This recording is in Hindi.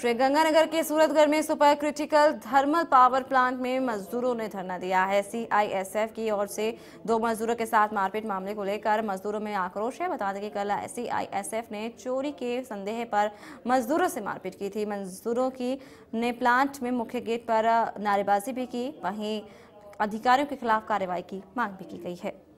श्रीगंगानगर के सूरतगढ़ में super critical thermal power plant में मजदूरों ने धरना दिया है सीआईएसएफ की ओर से दो मजदूरों के साथ मारपीट मामले को लेकर मजदूरों में आक्रोश है बता दें कि कल सीआईएसएफ ने चोरी के संदेह पर मजदूरों से मारपीट की थी मजदूरों की ने प्लांट में मुख्य गेट पर नारेबाजी भी की वहीं अधिकारियों के खिलाफ कार्रवाई की मांग भी की गई है